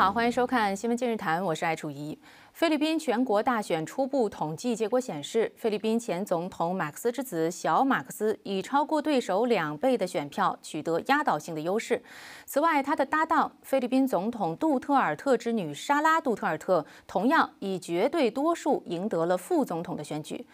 好，欢迎收看《新闻今日谈》，我是艾楚怡。菲律宾全国大选初步统计结果显示，菲律宾前总统马克思之子小马克思以超过对手两倍的选票，取得压倒性的优势。此外，他的搭档菲律宾总统杜特尔特之女莎拉·杜特尔特同样以绝对多数赢得了副总统的选举。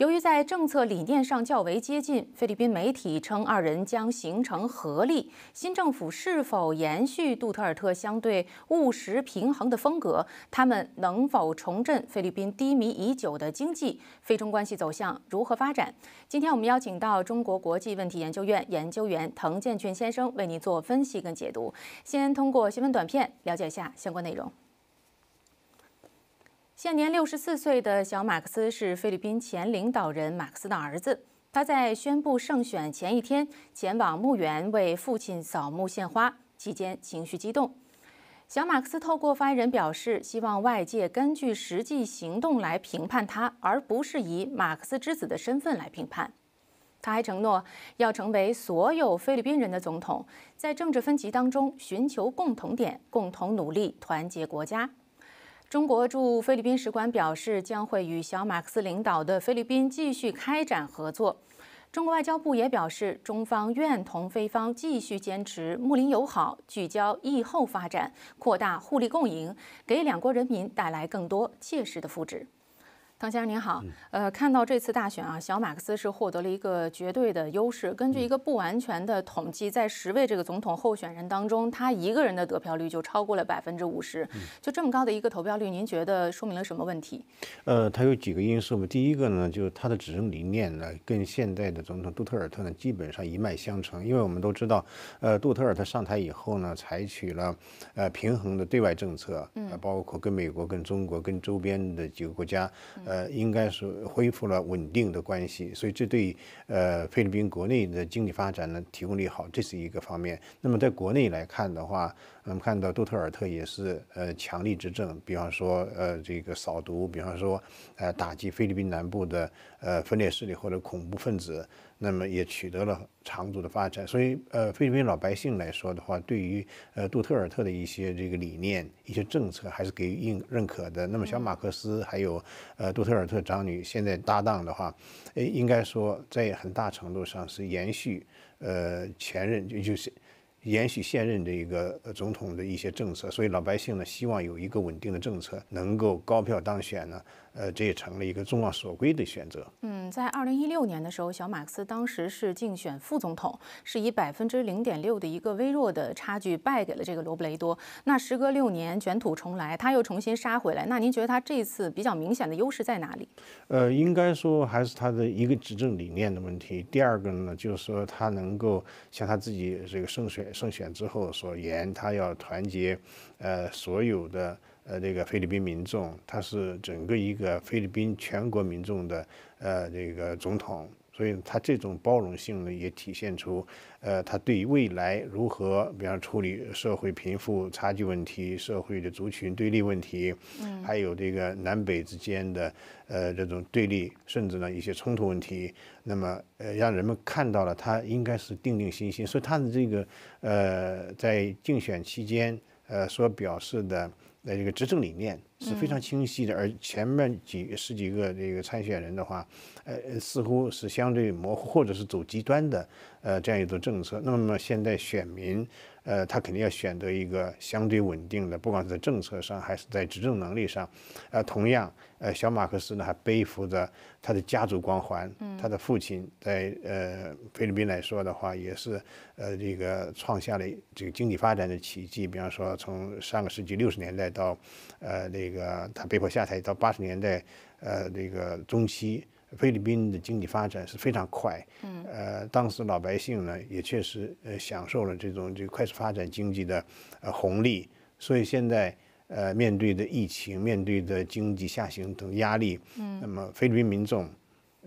由于在政策理念上较为接近，菲律宾媒体称二人将形成合力。新政府是否延续杜特尔特相对务实平衡的风格？他们能否重振菲律宾低迷已久的经济？菲中关系走向如何发展？今天我们邀请到中国国际问题研究院研究员滕建群先生为您做分析跟解读。先通过新闻短片了解一下相关内容。现年六十四岁的小马克思是菲律宾前领导人马克思的儿子。他在宣布胜选前一天前往墓园为父亲扫墓献花，期间情绪激动。小马克思透过发言人表示，希望外界根据实际行动来评判他，而不是以马克思之子的身份来评判。他还承诺要成为所有菲律宾人的总统，在政治分歧当中寻求共同点，共同努力团结国家。中国驻菲律宾使馆表示，将会与小马克思领导的菲律宾继续开展合作。中国外交部也表示，中方愿同菲方继续坚持睦邻友好，聚焦疫后发展，扩大互利共赢，给两国人民带来更多切实的福祉。唐先生您好，呃，看到这次大选啊，小马克思是获得了一个绝对的优势。根据一个不完全的统计，在十位这个总统候选人当中，他一个人的得票率就超过了百分之五十。就这么高的一个投票率，您觉得说明了什么问题？呃，他有几个因素嘛。第一个呢，就是他的执政理念呢，跟现在的总统杜特尔特呢基本上一脉相承。因为我们都知道，呃，杜特尔特上台以后呢，采取了呃平衡的对外政策，包括跟美国、跟中国、跟周边的几个国家。呃，应该是恢复了稳定的关系，所以这对呃菲律宾国内的经济发展呢提供利好，这是一个方面。那么在国内来看的话。我们看到杜特尔特也是呃强力执政，比方说呃这个扫毒，比方说呃打击菲律宾南部的呃分裂势力或者恐怖分子，那么也取得了长足的发展。所以呃菲律宾老百姓来说的话，对于呃杜特尔特的一些这个理念、一些政策还是给予认认可的。那么小马克思还有呃杜特尔特长女现在搭档的话，应该说在很大程度上是延续呃前任就就是。延续现任的一个总统的一些政策，所以老百姓呢希望有一个稳定的政策，能够高票当选呢。呃，这也成了一个众望所归的选择。嗯，在二零一六年的时候，小马克思当时是竞选副总统，是以百分之零点六的一个微弱的差距败给了这个罗布雷多。那时隔六年卷土重来，他又重新杀回来。那您觉得他这次比较明显的优势在哪里？呃，应该说还是他的一个执政理念的问题。第二个呢，就是说他能够像他自己这个胜选胜选之后所言，他要团结，呃，所有的。呃，这个菲律宾民众，他是整个一个菲律宾全国民众的呃这个总统，所以他这种包容性呢，也体现出呃他对未来如何，比方处理社会贫富差距问题、社会的族群对立问题，还有这个南北之间的呃这种对立，甚至呢一些冲突问题，那么呃让人们看到了他应该是定定心心，所以他的这个呃在竞选期间呃所表示的。那这个执政理念是非常清晰的，而前面几十几个这个参选人的话，呃，似乎是相对模糊，或者是走极端的，呃，这样一种政策。那么现在选民。呃，他肯定要选择一个相对稳定的，不管是在政策上还是在执政能力上。呃，同样，呃，小马克思呢还背负着他的家族光环，他的父亲在呃菲律宾来说的话，也是呃这个创下了这个经济发展的奇迹。比方说，从上个世纪六十年代到呃那个他被迫下台到八十年代呃那个中期。菲律宾的经济发展是非常快，嗯，呃，当时老百姓呢也确实呃享受了这种个快速发展经济的呃红利，所以现在呃面对的疫情、面对的经济下行等压力，嗯，那么菲律宾民众。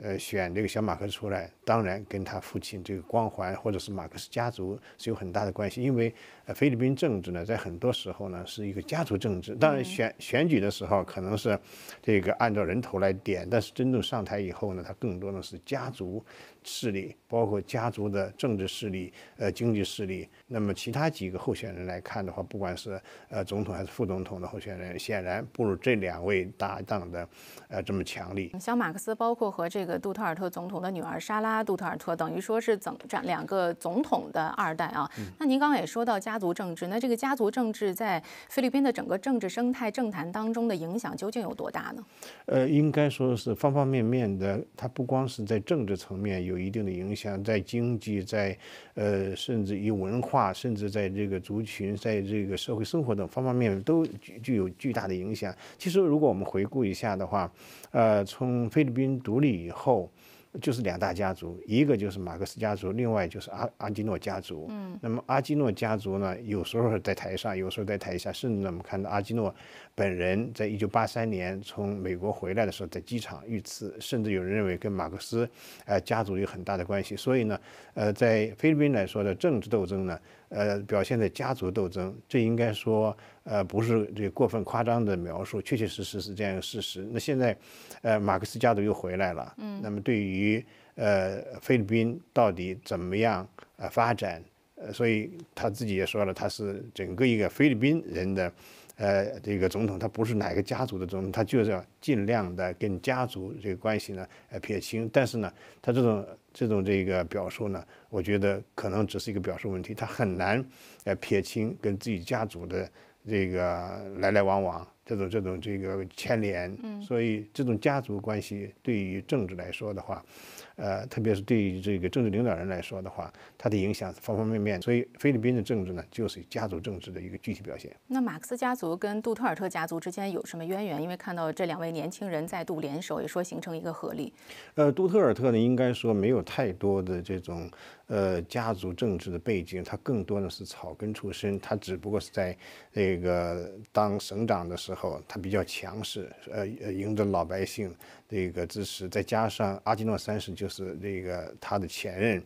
呃，选这个小马克思出来，当然跟他父亲这个光环，或者是马克思家族是有很大的关系。因为，呃，菲律宾政治呢，在很多时候呢，是一个家族政治。当然，选选举的时候可能是这个按照人头来点，但是真正上台以后呢，他更多的是家族势力，包括家族的政治势力、呃，经济势力。那么，其他几个候选人来看的话，不管是呃总统还是副总统的候选人，显然不如这两位搭档的呃这么强力。小马克思包括和这。这个杜特尔特总统的女儿莎拉·杜特尔特，等于说是怎这两个总统的二代啊？那您刚刚也说到家族政治，那这个家族政治在菲律宾的整个政治生态、政坛当中的影响究竟有多大呢？呃，应该说是方方面面的，它不光是在政治层面有一定的影响，在经济、在呃甚至于文化，甚至在这个族群、在这个社会生活等方方面面都具具有巨大的影响。其实，如果我们回顾一下的话，呃，从菲律宾独立。后就是两大家族，一个就是马克思家族，另外就是阿阿基诺家族。嗯，那么阿基诺家族呢，有时候在台上，有时候在台下，甚至我们看到阿基诺本人在一九八三年从美国回来的时候，在机场遇刺，甚至有人认为跟马克思呃家族有很大的关系。所以呢，呃，在菲律宾来说的政治斗争呢。呃，表现在家族斗争，这应该说，呃，不是这过分夸张的描述，确确实实是这样一个事实。那现在，呃，马克思家族又回来了。嗯，那么对于呃菲律宾到底怎么样呃发展，呃，所以他自己也说了，他是整个一个菲律宾人的，呃，这个总统，他不是哪个家族的总统，他就是要尽量的跟家族这个关系呢，呃，撇清。但是呢，他这种。这种这个表述呢，我觉得可能只是一个表述问题，他很难呃撇清跟自己家族的这个来来往往这种这种这个牵连，所以这种家族关系对于政治来说的话。呃，特别是对于这个政治领导人来说的话，他的影响方方面面。所以菲律宾的政治呢，就是家族政治的一个具体表现。那马克思家族跟杜特尔特家族之间有什么渊源？因为看到这两位年轻人再度联手，也说形成一个合力。呃，杜特尔特呢，应该说没有太多的这种呃家族政治的背景，他更多呢是草根出身。他只不过是在那个当省长的时候，他比较强势，呃，赢得老百姓。这个支持，再加上阿基诺三世就是那个他的前任，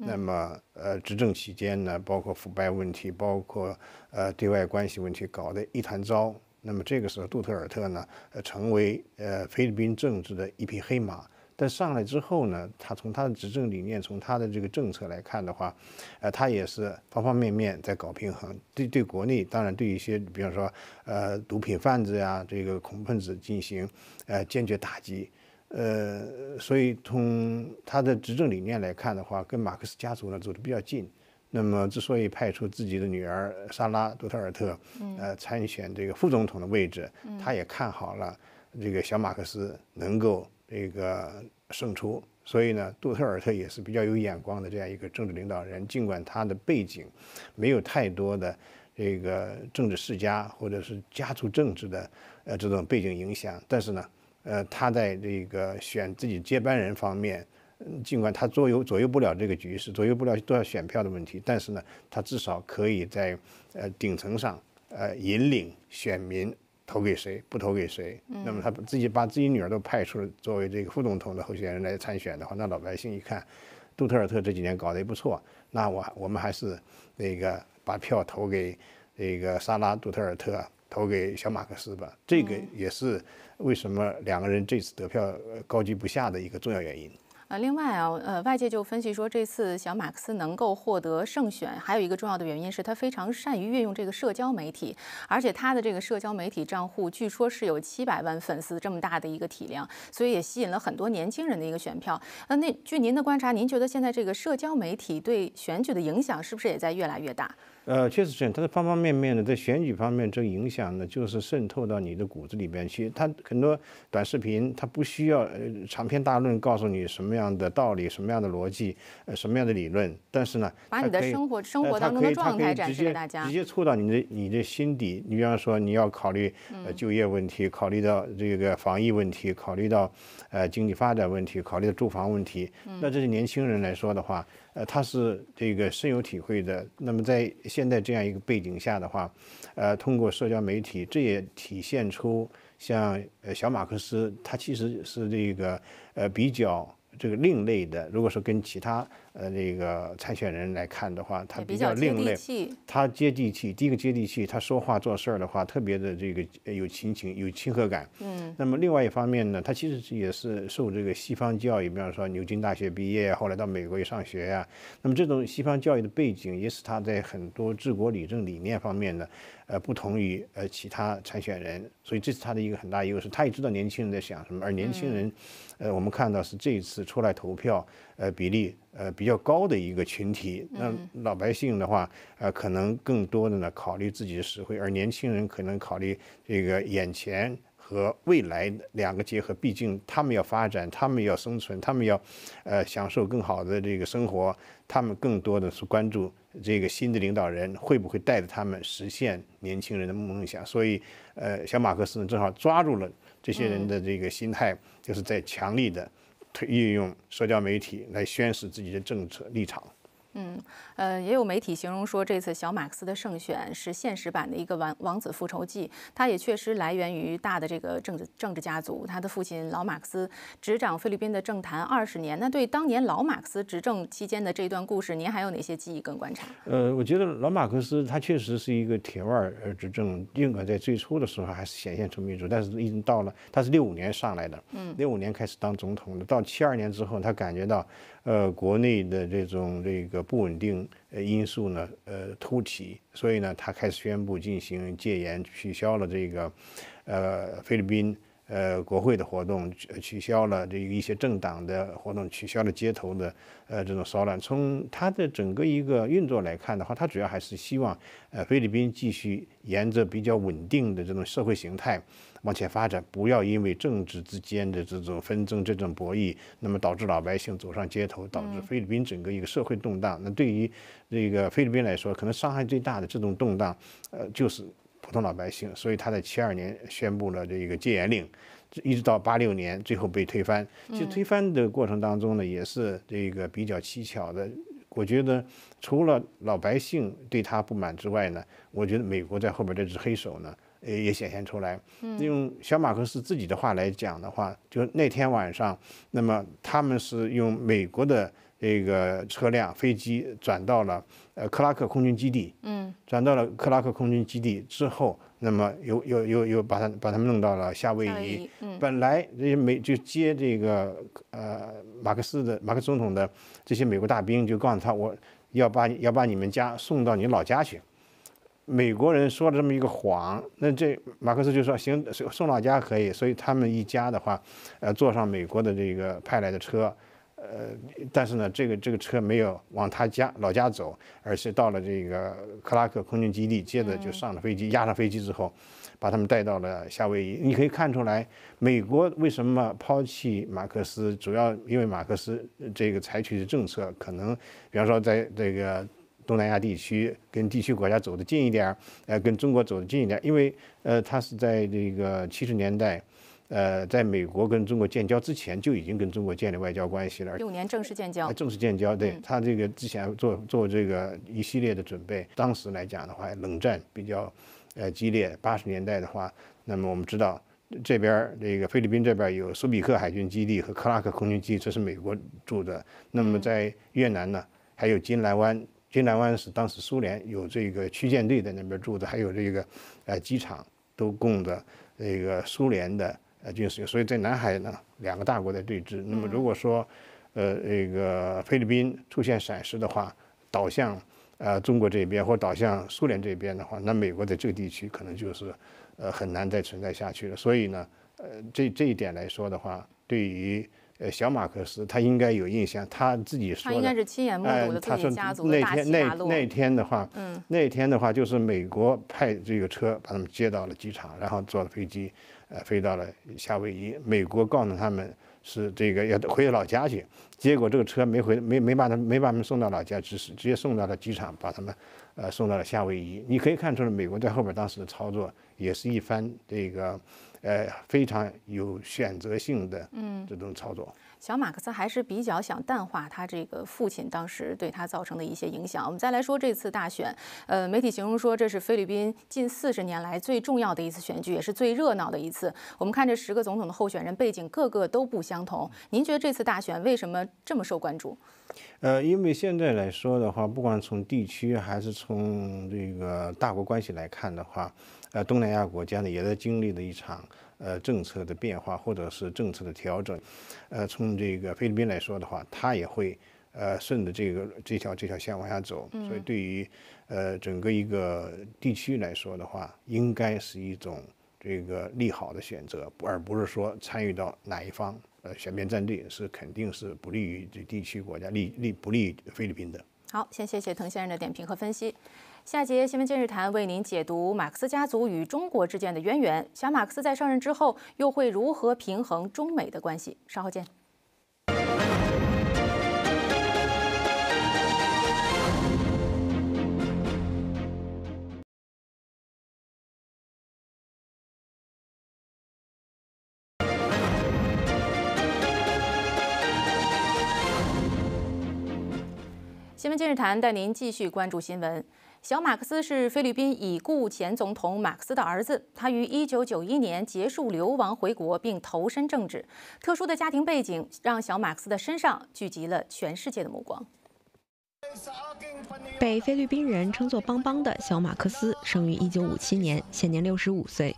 那么呃执政期间呢，包括腐败问题，包括呃对外关系问题，搞得一团糟。那么这个时候，杜特尔特呢，成为呃菲律宾政治的一匹黑马。但上来之后呢，他从他的执政理念，从他的这个政策来看的话，呃，他也是方方面面在搞平衡。对对，国内当然对一些，比方说，呃，毒品贩子呀，这个恐怖分子进行，呃，坚决打击。呃，所以从他的执政理念来看的话，跟马克思家族呢走得比较近。那么，之所以派出自己的女儿莎拉·杜特尔特，呃，参选这个副总统的位置，他也看好了这个小马克思能够。这个胜出，所以呢，杜特尔特也是比较有眼光的这样一个政治领导人。尽管他的背景没有太多的这个政治世家或者是家族政治的呃这种背景影响，但是呢，呃，他在这个选自己接班人方面，尽管他左右左右不了这个局势，左右不了多少选票的问题，但是呢，他至少可以在呃顶层上呃引领选民。投给谁不投给谁？那么他自己把自己女儿都派出作为这个副总统的候选人来参选的话，那老百姓一看，杜特尔特这几年搞得也不错，那我我们还是那个把票投给那个沙拉·杜特尔特，投给小马克思吧。这个也是为什么两个人这次得票高居不下的一个重要原因。呃，另外啊，呃，外界就分析说，这次小马克思能够获得胜选，还有一个重要的原因是他非常善于运用这个社交媒体，而且他的这个社交媒体账户据说是有七百万粉丝这么大的一个体量，所以也吸引了很多年轻人的一个选票。那那，据您的观察，您觉得现在这个社交媒体对选举的影响是不是也在越来越大？呃，确实这样，它的方方面面呢，在选举方面这个影响呢，就是渗透到你的骨子里边去。它很多短视频，它不需要呃长篇大论告诉你什么样的道理、什么样的逻辑、呃什么样的理论，但是呢，把你的生活生活当中的状态展示给大家，直接触到你的你的心底。你比方说，你要考虑就业问题，考虑到这个防疫问题，考虑到呃经济发展问题，考虑到住房问题，那这些年轻人来说的话，呃，他是这个深有体会的。那么在现在这样一个背景下的话，呃，通过社交媒体，这也体现出像呃小马克思，他其实是这个呃比较这个另类的。如果说跟其他，呃，那个参选人来看的话，他比较另类，他接地气。第一个接地气，他说话做事儿的话，特别的这个有亲情、有亲和感。嗯。那么另外一方面呢，他其实也是受这个西方教育，比方说牛津大学毕业，后来到美国去上学呀。那么这种西方教育的背景，也使他在很多治国理政理念方面呢，呃，不同于呃其他参选人。所以这是他的一个很大优势。他也知道年轻人在想什么，而年轻人，呃，我们看到是这一次出来投票。呃，比例呃比较高的一个群体，那老百姓的话，呃，可能更多的呢考虑自己的实惠，而年轻人可能考虑这个眼前和未来两个结合，毕竟他们要发展，他们要生存，他们要呃享受更好的这个生活，他们更多的是关注这个新的领导人会不会带着他们实现年轻人的梦想，所以呃，小马克思呢正好抓住了这些人的这个心态，就是在强力的。推运用社交媒体来宣示自己的政策立场。嗯，呃，也有媒体形容说，这次小马克思的胜选是现实版的一个王王子复仇记。他也确实来源于大的这个政治政治家族。他的父亲老马克思执掌菲律宾的政坛二十年。那对当年老马克思执政期间的这段故事，您还有哪些记忆跟观察？呃，我觉得老马克思他确实是一个铁腕儿执政，尽管在最初的时候还是显现出民主，但是已经到了他是六五年上来的，嗯，六五年开始当总统的，到七二年之后，他感觉到。呃，国内的这种这个不稳定呃因素呢，呃突起，所以呢，他开始宣布进行戒严，取消了这个，呃，菲律宾。呃，国会的活动取消了，这一些政党的活动取消了，街头的呃这种骚乱。从他的整个一个运作来看的话，他主要还是希望，呃，菲律宾继续沿着比较稳定的这种社会形态往前发展，不要因为政治之间的这种纷争、这种博弈，那么导致老百姓走上街头，导致菲律宾整个一个社会动荡。那对于这个菲律宾来说，可能伤害最大的这种动荡，呃，就是。普通老百姓，所以他在七二年宣布了这个戒严令，一直到八六年，最后被推翻。其实推翻的过程当中呢，也是这个比较蹊跷的。我觉得除了老百姓对他不满之外呢，我觉得美国在后边这只黑手呢，也也显现出来。用小马克思自己的话来讲的话，就那天晚上，那么他们是用美国的。这个车辆飞机转到了呃克拉克空军基地，嗯，转到了克拉克空军基地之后，那么又又又又把他把他们弄到了夏威夷。本来这些美就接这个呃马克思的马克总统的这些美国大兵就告诉他，我要把要把你们家送到你老家去。美国人说了这么一个谎，那这马克思就说行，送老家可以，所以他们一家的话，呃，坐上美国的这个派来的车。呃，但是呢，这个这个车没有往他家老家走，而是到了这个克拉克空军基地，接着就上了飞机，压上飞机之后，把他们带到了夏威夷。你可以看出来，美国为什么抛弃马克思，主要因为马克思这个采取的政策，可能比方说在这个东南亚地区跟地区国家走得近一点，呃，跟中国走得近一点，因为呃，他是在这个七十年代。呃，在美国跟中国建交之前，就已经跟中国建立外交关系了。六年正式建交，正式建交。对，他这个之前做做这个一系列的准备。当时来讲的话，冷战比较，呃激烈。八十年代的话，那么我们知道，这边这个菲律宾这边有苏比克海军基地和克拉克空军基地，这是美国住的。那么在越南呢，还有金兰湾。金兰湾是当时苏联有这个区舰队在那边住的，还有这个，呃，机场都供的这个苏联的。呃，军事，所以在南海呢，两个大国在对峙。那么如果说，呃，这个菲律宾出现闪失的话，倒向，呃，中国这边，或倒向苏联这边的话，那美国在这个地区可能就是，呃，很难再存在下去了。所以呢，呃，这这一点来说的话，对于呃小马克思，他应该有印象，他自己说，他应该是亲眼目睹的。他说那天，那那天的话，那天的话，就是美国派这个车把他们接到了机场，然后坐了飞机。呃，飞到了夏威夷，美国告诉他们是这个要回老家去，结果这个车没回，没没把他们没把他们送到老家，只是直接送到了机场，把他们呃送到了夏威夷。你可以看出来，美国在后边当时的操作也是一番这个呃非常有选择性的这种操作。小马克思还是比较想淡化他这个父亲当时对他造成的一些影响。我们再来说这次大选，呃，媒体形容说这是菲律宾近四十年来最重要的一次选举，也是最热闹的一次。我们看这十个总统的候选人背景，个个都不相同。您觉得这次大选为什么这么受关注？呃，因为现在来说的话，不管从地区还是从这个大国关系来看的话。呃，东南亚国家呢也在经历的一场呃政策的变化，或者是政策的调整。呃，从这个菲律宾来说的话，它也会呃顺着这个这条这条线往下走。所以，对于呃整个一个地区来说的话，应该是一种这个利好的选择，而不是说参与到哪一方呃选边站队，是肯定是不利于这地区国家利利不利于菲律宾的。好，先谢谢滕先生的点评和分析。下节新闻，今日谈为您解读马克思家族与中国之间的渊源。小马克思在上任之后，又会如何平衡中美的关系？稍后见。新闻今日谈带您继续关注新闻。小马克思是菲律宾已故前总统马克思的儿子。他于1991年结束流亡回国，并投身政治。特殊的家庭背景让小马克思的身上聚集了全世界的目光。被菲律宾人称作“邦邦”的小马克思，生于1957年，现年65岁。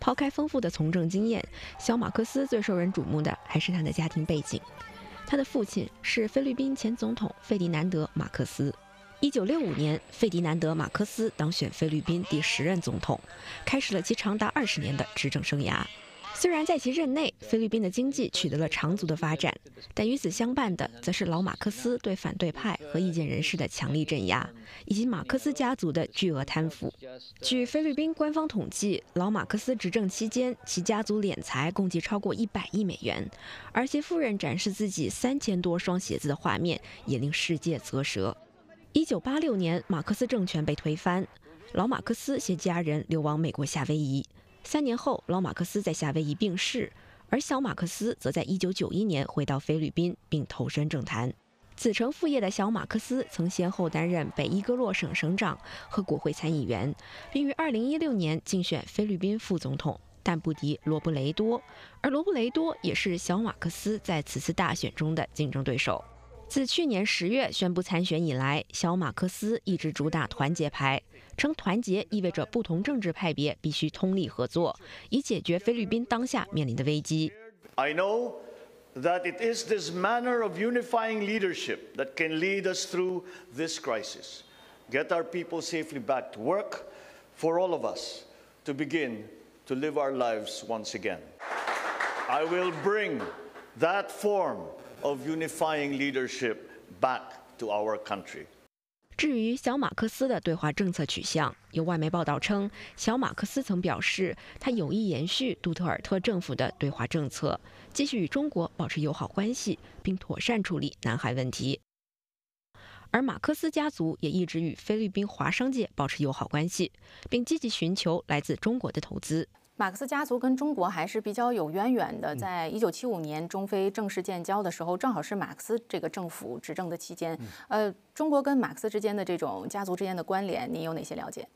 抛开丰富的从政经验，小马克思最受人瞩目的还是他的家庭背景。他的父亲是菲律宾前总统费迪南德·马克思。一九六五年，费迪南德·马克思当选菲律宾第十任总统，开始了其长达二十年的执政生涯。虽然在其任内，菲律宾的经济取得了长足的发展，但与此相伴的，则是老马克思对反对派和意见人士的强力镇压，以及马克思家族的巨额贪腐。据菲律宾官方统计，老马克思执政期间，其家族敛财共计超过一百亿美元，而其夫人展示自己三千多双鞋子的画面，也令世界啧舌。一九八六年，马克思政权被推翻，老马克思携家人流亡美国夏威夷。三年后，老马克思在夏威夷病逝，而小马克思则在一九九一年回到菲律宾并投身政坛。子承父业的小马克思曾先后担任北伊戈洛省省长和国会参议员，并于二零一六年竞选菲律宾副总统，但不敌罗布雷多。而罗布雷多也是小马克思在此次大选中的竞争对手。自去年十月宣布参选以来，小马克思一直主打团结牌，称团结意味着不同政治派别必须通力合作，以解决菲律宾当下面临的危机。I know that it is this manner of unifying leadership that can lead us through this crisis, get our people safely back to work, for all of us to begin to live our lives once again. I will bring that form. of to our country. unifying leadership back 至于小马克思的对华政策取向，有外媒报道称，小马克思曾表示，他有意延续杜特尔特政府的对华政策，继续与中国保持友好关系，并妥善处理南海问题。而马克思家族也一直与菲律宾华商界保持友好关系，并积极寻求来自中国的投资。马克思家族跟中国还是比较有渊源的。在一九七五年中非正式建交的时候，正好是马克思这个政府执政的期间。呃，中国跟马克思之间的这种家族之间的关联，您有哪些了解？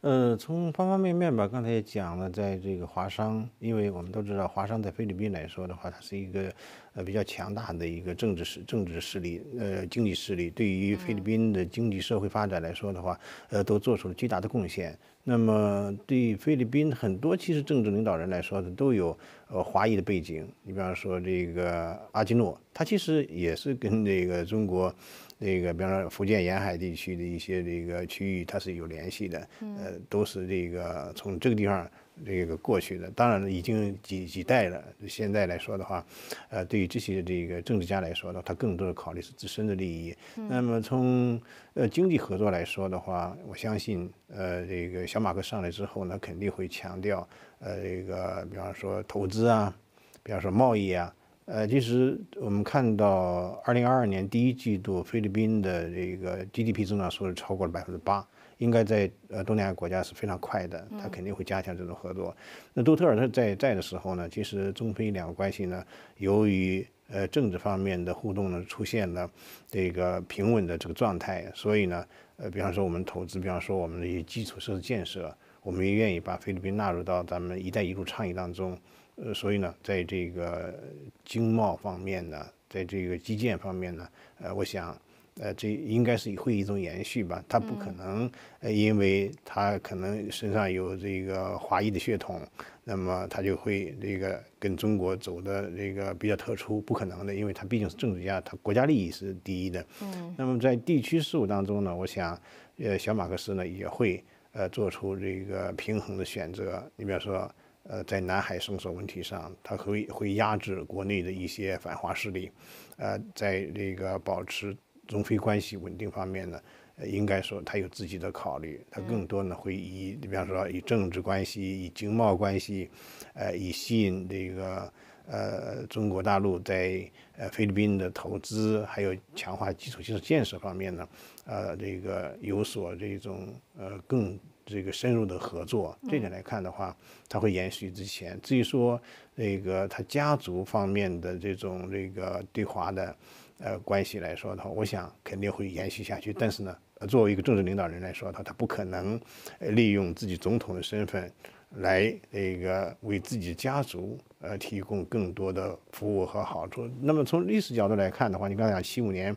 呃，从方方面面吧，刚才也讲了，在这个华商，因为我们都知道，华商在菲律宾来说的话，它是一个呃比较强大的一个政治势、政治势力，呃，经济势力，对于菲律宾的经济社会发展来说的话，呃，都做出了巨大的贡献。那么，对菲律宾很多其实政治领导人来说，他都有呃华裔的背景。你比方说这个阿基诺，他其实也是跟这个中国，那个比方说福建沿海地区的一些这个区域，他是有联系的。呃，都是这个从这个地方。这个过去的当然已经几几代了。现在来说的话，呃，对于这些这个政治家来说呢，他更多的考虑是自身的利益。那么从呃经济合作来说的话，我相信呃这个小马克上来之后呢，肯定会强调呃这个，比方说投资啊，比方说贸易啊。呃，其实我们看到，二零二二年第一季度菲律宾的这个 GDP 增长度超过了百分之八，应该在呃东南亚国家是非常快的。它肯定会加强这种合作。那杜特尔特在在的时候呢，其实中非两国关系呢，由于呃政治方面的互动呢，出现了这个平稳的这个状态，所以呢，呃，比方说我们投资，比方说我们的一些基础设施建设，我们也愿意把菲律宾纳入到咱们“一带一路”倡议当中。呃，所以呢，在这个经贸方面呢，在这个基建方面呢，呃，我想，呃，这应该是会议中延续吧。他不可能，呃，因为他可能身上有这个华裔的血统，那么他就会这个跟中国走的这个比较特殊，不可能的，因为他毕竟是政治家，他国家利益是第一的。那么在地区事务当中呢，我想，呃，小马克思呢也会呃做出这个平衡的选择。你比方说。呃，在南海搜索问题上，他会会压制国内的一些反华势力。呃，在这个保持中非关系稳定方面呢，应该说他有自己的考虑。他更多呢会以你比方说以政治关系、以经贸关系，呃，以吸引这个呃中国大陆在呃菲律宾的投资，还有强化基础性建设方面呢，呃，这个有所这种呃更。这个深入的合作，这点来看的话，他会延续之前。至于说那个他家族方面的这种那个对华的，呃，关系来说的话，我想肯定会延续下去。但是呢，作为一个政治领导人来说，他他不可能利用自己总统的身份来那个为自己的家族。呃，提供更多的服务和好处。那么，从历史角度来看的话，你刚才讲七五年，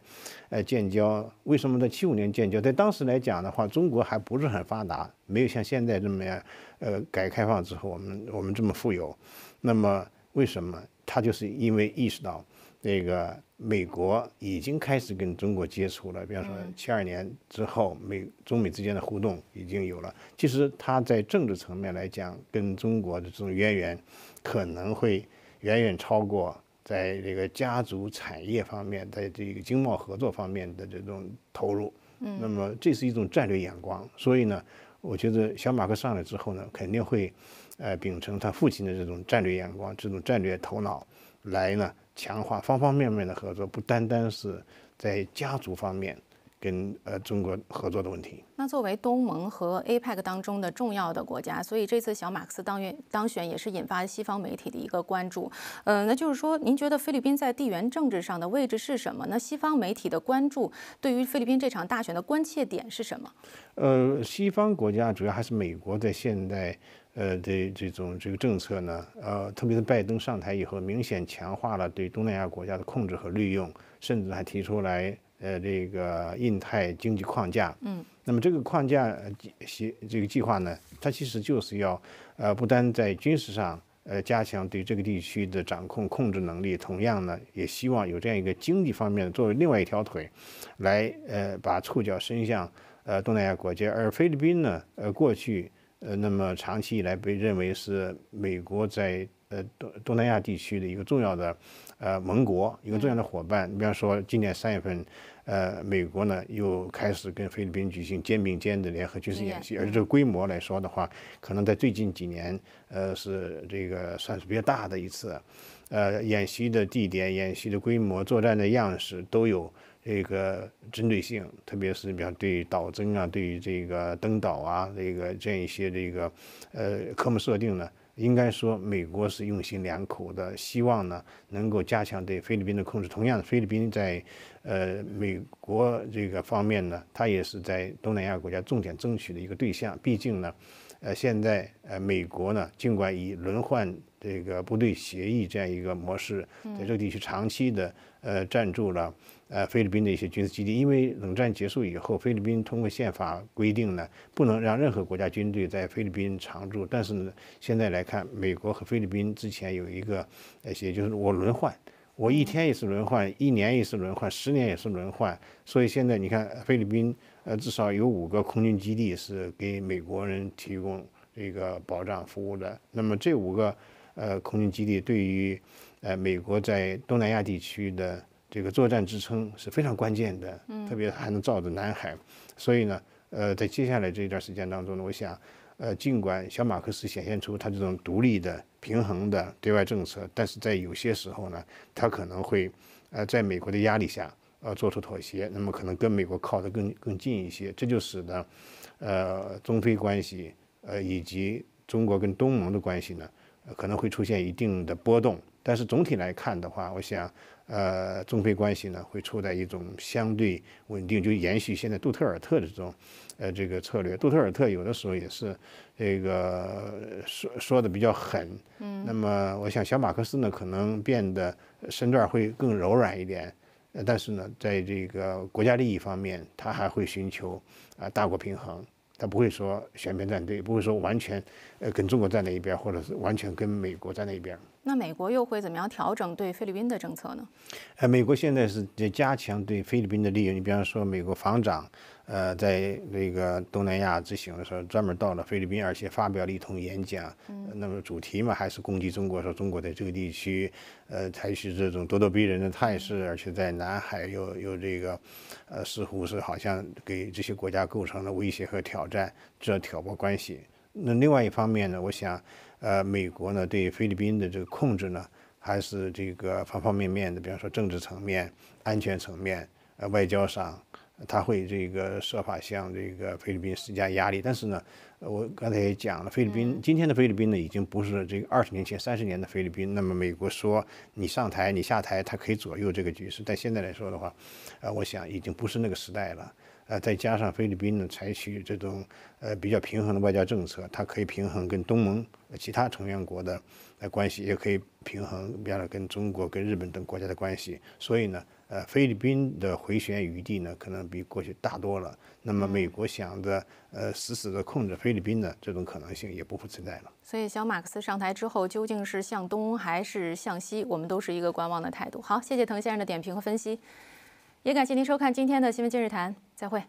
呃，建交，为什么在七五年建交？在当时来讲的话，中国还不是很发达，没有像现在这么样，呃，改革开放之后，我们我们这么富有。那么，为什么？他就是因为意识到，那个美国已经开始跟中国接触了。比方说，七二年之后，美中美之间的互动已经有了。其实，他在政治层面来讲，跟中国的这种渊源。可能会远远超过在这个家族产业方面，在这个经贸合作方面的这种投入。那么这是一种战略眼光。所以呢，我觉得小马克上来之后呢，肯定会，呃，秉承他父亲的这种战略眼光、这种战略头脑来呢，强化方方面面的合作，不单单是在家族方面。跟呃中国合作的问题。那作为东盟和 APEC 当中的重要的国家，所以这次小马克思当选当选也是引发西方媒体的一个关注。呃，那就是说，您觉得菲律宾在地缘政治上的位置是什么？那西方媒体的关注对于菲律宾这场大选的关切点是什么？呃，西方国家主要还是美国在现代，呃的这种这个政策呢，呃，特别是拜登上台以后，明显强化了对东南亚国家的控制和利用，甚至还提出来。呃，这个印太经济框架，嗯，那么这个框架计协这个计划呢，它其实就是要，呃，不单在军事上，呃，加强对这个地区的掌控控制能力，同样呢，也希望有这样一个经济方面作为另外一条腿，来呃把触角伸向呃东南亚国家。而菲律宾呢，呃，过去呃，那么长期以来被认为是美国在呃东东南亚地区的一个重要的呃盟国，一个重要的伙伴。你比方说今年三月份。呃，美国呢又开始跟菲律宾举行肩并肩的联合军事演习，而这个规模来说的话，可能在最近几年，呃，是这个算是比较大的一次，呃，演习的地点、演习的规模、作战的样式都有这个针对性，特别是比方对岛争啊、对于这个登岛啊，这个这样一些这个呃科目设定呢。应该说，美国是用心良苦的，希望呢能够加强对菲律宾的控制。同样的，菲律宾在，呃，美国这个方面呢，它也是在东南亚国家重点争取的一个对象。毕竟呢，呃，现在呃，美国呢，尽管以轮换这个部队协议这样一个模式，在这个地区长期的呃占住了。呃，菲律宾的一些军事基地，因为冷战结束以后，菲律宾通过宪法规定呢，不能让任何国家军队在菲律宾常驻。但是呢，现在来看，美国和菲律宾之前有一个，那些就是我轮换，我一天也是轮换，一年也是轮换，十年也是轮换。所以现在你看，菲律宾呃，至少有五个空军基地是给美国人提供这个保障服务的。那么这五个呃空军基地对于呃美国在东南亚地区的。这个作战支撑是非常关键的，嗯，特别还能照着南海，所以呢，呃，在接下来这一段时间当中呢，我想，呃，尽管小马克思显现出他这种独立的、平衡的对外政策，但是在有些时候呢，他可能会，呃，在美国的压力下，呃，做出妥协，那么可能跟美国靠得更更近一些，这就使得，呃，中非关系，呃，以及中国跟东盟的关系呢，可能会出现一定的波动。但是总体来看的话，我想，呃，中非关系呢会处在一种相对稳定，就延续现在杜特尔特的这种，呃，这个策略。杜特尔特有的时候也是，这个说说的比较狠，嗯。那么我想小马克思呢可能变得身段会更柔软一点，但是呢，在这个国家利益方面，他还会寻求啊大国平衡。他不会说选边站队，不会说完全，呃，跟中国站在一边，或者是完全跟美国站在一边。那美国又会怎么样调整对菲律宾的政策呢？呃，美国现在是在加强对菲律宾的利用。你比方说，美国防长。呃，在那个东南亚之行的时候，专门到了菲律宾，而且发表了一通演讲。那么主题嘛，还是攻击中国，说中国在这个地区，呃，采取这种咄咄逼人的态势，而且在南海又又这个，呃，似乎是好像给这些国家构成了威胁和挑战，这挑拨关系。那另外一方面呢，我想，呃，美国呢对菲律宾的这个控制呢，还是这个方方面面的，比方说政治层面、安全层面、呃，外交上。他会这个设法向这个菲律宾施加压力，但是呢，我刚才也讲了，菲律宾今天的菲律宾呢，已经不是这个二十年前、三十年的菲律宾。那么美国说你上台、你下台，它可以左右这个局势，但现在来说的话，呃，我想已经不是那个时代了。呃，再加上菲律宾呢采取这种呃比较平衡的外交政策，它可以平衡跟东盟其他成员国的关系，也可以平衡比方说跟中国、跟日本等国家的关系，所以呢。呃，菲律宾的回旋余地呢，可能比过去大多了。那么，美国想着呃死死的控制菲律宾的这种可能性也不复存在了。所以，小马克思上台之后，究竟是向东还是向西，我们都是一个观望的态度。好，谢谢滕先生的点评和分析，也感谢您收看今天的《新闻今日谈》，再会。